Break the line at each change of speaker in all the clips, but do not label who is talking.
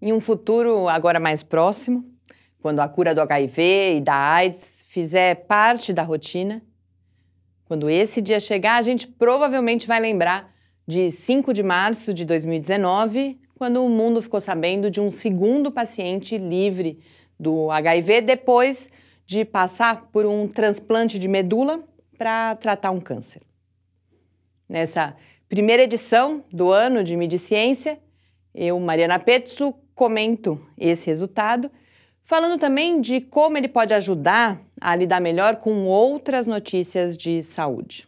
Em um futuro agora mais próximo, quando a cura do HIV e da AIDS fizer parte da rotina, quando esse dia chegar, a gente provavelmente vai lembrar de 5 de março de 2019, quando o mundo ficou sabendo de um segundo paciente livre do HIV depois de passar por um transplante de medula para tratar um câncer. Nessa primeira edição do ano de Mediciência, eu, Mariana Petzo, comento esse resultado, falando também de como ele pode ajudar a lidar melhor com outras notícias de saúde.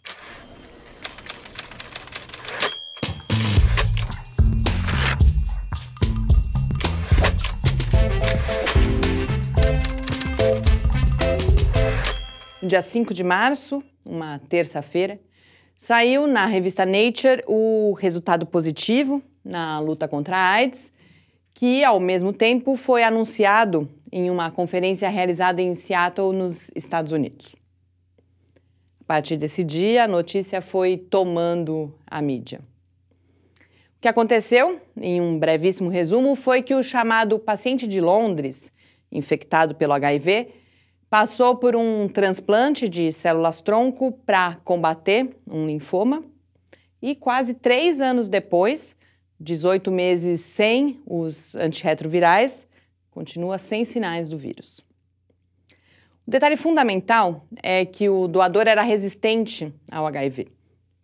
dia 5 de março, uma terça-feira, saiu na revista Nature o resultado positivo na luta contra a AIDS que, ao mesmo tempo, foi anunciado em uma conferência realizada em Seattle, nos Estados Unidos. A partir desse dia, a notícia foi tomando a mídia. O que aconteceu, em um brevíssimo resumo, foi que o chamado paciente de Londres, infectado pelo HIV, passou por um transplante de células-tronco para combater um linfoma e, quase três anos depois, 18 meses sem os antirretrovirais, continua sem sinais do vírus. O detalhe fundamental é que o doador era resistente ao HIV,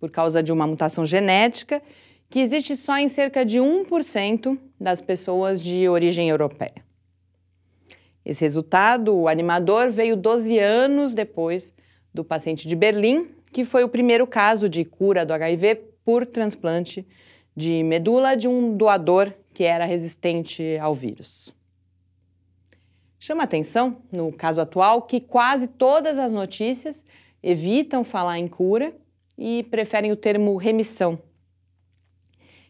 por causa de uma mutação genética que existe só em cerca de 1% das pessoas de origem europeia. Esse resultado, o animador, veio 12 anos depois do paciente de Berlim, que foi o primeiro caso de cura do HIV por transplante de medula de um doador que era resistente ao vírus. Chama atenção, no caso atual, que quase todas as notícias evitam falar em cura e preferem o termo remissão.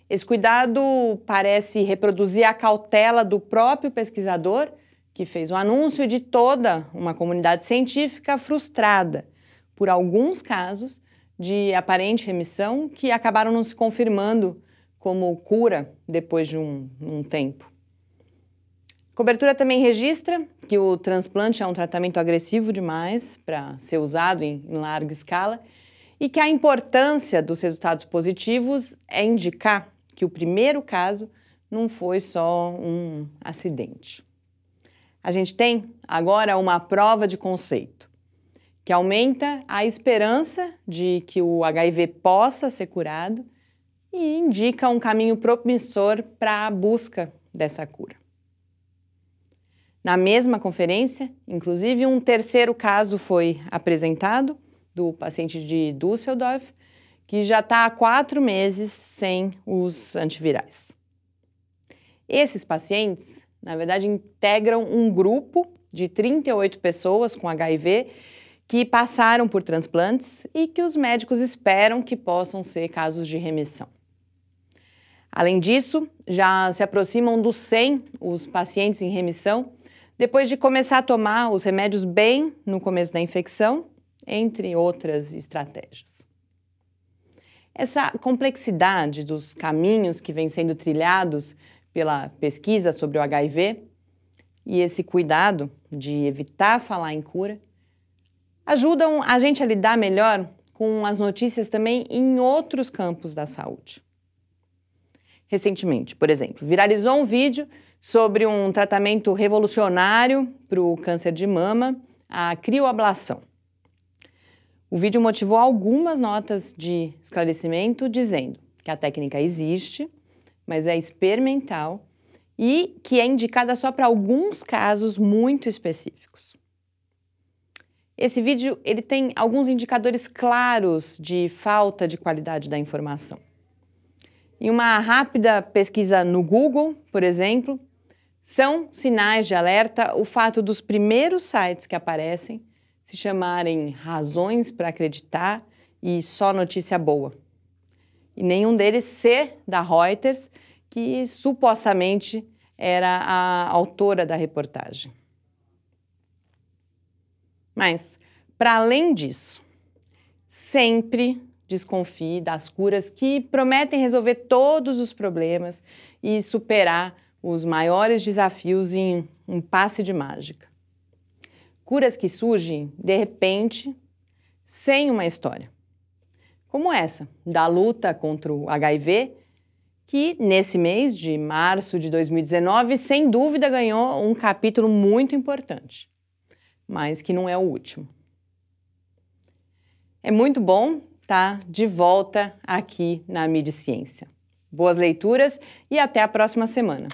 Esse cuidado parece reproduzir a cautela do próprio pesquisador, que fez o anúncio de toda uma comunidade científica frustrada por alguns casos de aparente remissão que acabaram não se confirmando como cura depois de um, um tempo. A cobertura também registra que o transplante é um tratamento agressivo demais para ser usado em, em larga escala e que a importância dos resultados positivos é indicar que o primeiro caso não foi só um acidente. A gente tem agora uma prova de conceito que aumenta a esperança de que o HIV possa ser curado e indica um caminho promissor para a busca dessa cura. Na mesma conferência, inclusive, um terceiro caso foi apresentado, do paciente de Düsseldorf, que já está há quatro meses sem os antivirais. Esses pacientes, na verdade, integram um grupo de 38 pessoas com HIV que passaram por transplantes e que os médicos esperam que possam ser casos de remissão. Além disso, já se aproximam dos 100 os pacientes em remissão depois de começar a tomar os remédios bem no começo da infecção, entre outras estratégias. Essa complexidade dos caminhos que vêm sendo trilhados pela pesquisa sobre o HIV e esse cuidado de evitar falar em cura ajudam a gente a lidar melhor com as notícias também em outros campos da saúde recentemente. Por exemplo, viralizou um vídeo sobre um tratamento revolucionário para o câncer de mama, a crioablação. O vídeo motivou algumas notas de esclarecimento dizendo que a técnica existe, mas é experimental e que é indicada só para alguns casos muito específicos. Esse vídeo ele tem alguns indicadores claros de falta de qualidade da informação. Em uma rápida pesquisa no Google, por exemplo, são sinais de alerta o fato dos primeiros sites que aparecem se chamarem Razões para Acreditar e Só Notícia Boa. E nenhum deles ser da Reuters, que supostamente era a autora da reportagem. Mas, para além disso, sempre desconfie das curas que prometem resolver todos os problemas e superar os maiores desafios em um passe de mágica. Curas que surgem de repente, sem uma história. Como essa, da luta contra o HIV, que nesse mês de março de 2019, sem dúvida, ganhou um capítulo muito importante, mas que não é o último. É muito bom tá de volta aqui na Midi Ciência. Boas leituras e até a próxima semana.